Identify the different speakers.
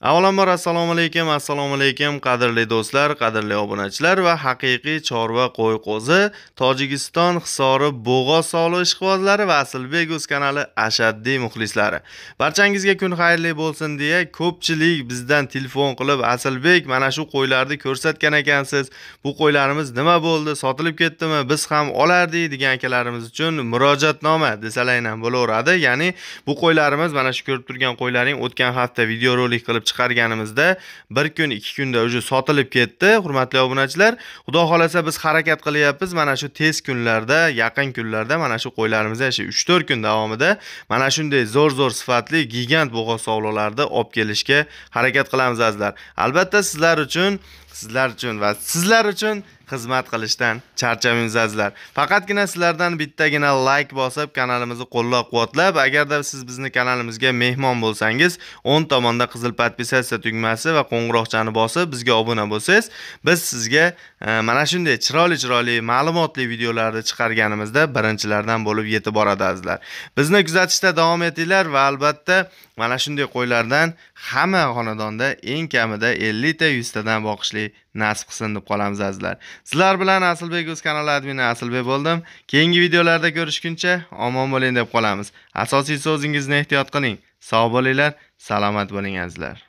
Speaker 1: avvalambor assalomu alaykum assalomu alaykum qadrli do'stlar qadrli obunachilar va haqiqiy chorva qo'y qo'zi tojikiston hisori bo'g'oz sog'liq ishqibozlari va asilbek uz kanali ashaddiy muxlislari barchangizga kun xayrli bo'lsin deya ko'pchilik bizdan telefon qilib asilbek mana shu qo'ylarni ko'rsatgan ekansiz bu qo'ylarimiz nima bo'ldi sotilib ketdimi biz ham olardik degan akalarimiz uchun murojaatnoma desalar ham bo'laveradi ya'ni bu qo'ylarimiz mana shu ko'rib turgan qo'ylaring o'tgan hafta videorolik qilib chiqarganimizda bir kun ikki kunda уже sotilib ketdi hurmatli obunachilar xudo xohlasa biz harakat qilyapmiz mana shu tez kunlarda yaqin kunlarda mana shu qo'ylarimizni shu uch to'rt kun davomida mana shunday zo'r zo'r sifatli gigant bo'g'oz sovliqlarni olib kelishga harakat qilamiz azizlar albatta sizlar uchun sizlar uchun va sizlar uchun xizmat qilishdan charchamaymiz azizlar faqatgina sizlardan bittagina layk bosib kanalimizni qo'llab quvvatlab agarda siz bizni kanalimizga mehmon bo'lsangiz o'ng tomonda qizil podpisatsiya tugmasi va qo'ng'iroqchani bosib bizga obuna bo'lsangiz biz sizga mana shunday chiroyli chiroyli ma'lumotli videolarni chiqarganimizda birinchilardan bo'lib yetib boradi azizlar bizni kuzatishda davom etinglar va albatta mana shunday qo'ylardan hamma xonadonda eng kamida 50 ta 100 tadan boqishli nasib qilsin deb qolamiz azizlar sizlar bilan asilbek o'z kanali admini asilbek bo'ldim keyingi videolarda ko'rishguncha omon bo'ling deb qolamiz asosiy so'zingizni ehtiyot qiling sog' bo'linglar salomat bo'ling azizlar